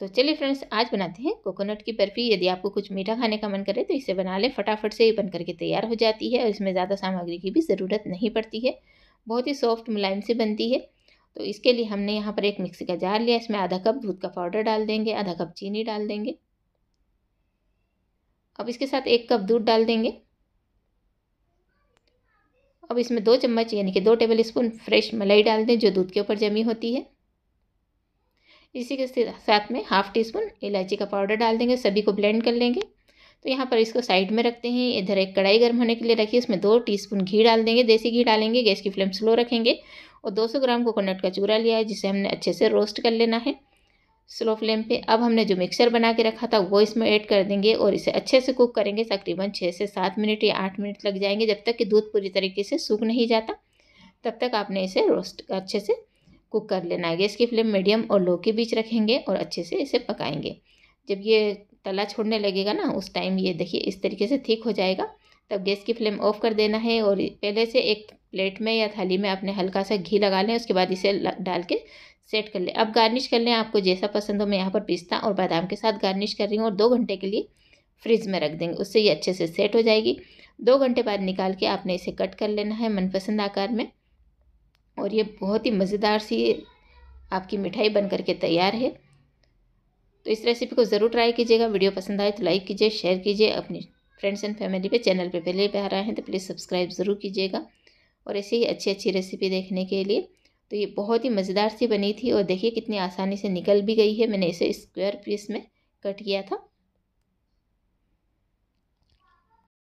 तो चलिए फ्रेंड्स आज बनाते हैं कोकोनट की बर्फ़ी यदि आपको कुछ मीठा खाने का मन करे तो इसे बना लें फटाफट से ही बन करके तैयार हो जाती है और इसमें ज़्यादा सामग्री की भी ज़रूरत नहीं पड़ती है बहुत ही सॉफ्ट मुलायम से बनती है तो इसके लिए हमने यहाँ पर एक मिक्सी का जार लिया इसमें आधा कप दूध का पाउडर डाल देंगे आधा कप चीनी डाल देंगे अब इसके साथ एक कप दूध डाल देंगे अब इसमें दो चम्मच यानी कि दो टेबल स्पून फ्रेश मलाई डाल दें जो दूध के ऊपर जमी होती है इसी के साथ में हाफ़ टी स्पून इलायची का पाउडर डाल देंगे सभी को ब्लेंड कर लेंगे तो यहाँ पर इसको साइड में रखते हैं इधर एक कढ़ाई गर्म होने के लिए रखिए इसमें दो टीस्पून घी डाल देंगे देसी घी डालेंगे गैस की फ्लेम स्लो रखेंगे और 200 ग्राम कोकोनट का चूरा लिया है जिसे हमने अच्छे से रोस्ट कर लेना है स्लो फ्लेम पे अब हमने जो मिक्सर बना के रखा था वो इसमें ऐड कर देंगे और इसे अच्छे से कुक करेंगे तकरीबन छः से सात मिनट या आठ मिनट लग जाएंगे जब तक कि दूध पूरी तरीके से सूख नहीं जाता तब तक आपने इसे रोस्ट अच्छे से कुक कर लेना है गैस की फ्लेम मीडियम और लो के बीच रखेंगे और अच्छे से इसे पकाएंगे जब ये तला छोड़ने लगेगा ना उस टाइम ये देखिए इस तरीके से ठीक हो जाएगा तब गैस की फ्लेम ऑफ कर देना है और पहले से एक प्लेट में या थाली में आपने हल्का सा घी लगा लें उसके बाद इसे डाल के सेट कर लें अब गार्निश कर लें आपको जैसा पसंद हो मैं यहाँ पर पिस्ता और बादाम के साथ गार्निश कर रही हूँ और दो घंटे के लिए फ्रिज में रख देंगे उससे ये अच्छे से सेट हो जाएगी दो घंटे बाद निकाल के आपने इसे कट कर लेना है मनपसंद आकार में और ये बहुत ही मज़ेदार सी आपकी मिठाई बन करके तैयार है तो इस रेसिपी को ज़रूर ट्राई कीजिएगा वीडियो पसंद आए तो लाइक कीजिए शेयर कीजिए अपनी फ्रेंड्स एंड फैमिली पे चैनल पे पहले पे आ रहे हैं तो प्लीज़ सब्सक्राइब ज़रूर कीजिएगा और ऐसे ही अच्छी अच्छी रेसिपी देखने के लिए तो ये बहुत ही मज़ेदार सी बनी थी और देखिए कितनी आसानी से निकल भी गई है मैंने इसे स्क्वायर पीस में कट किया था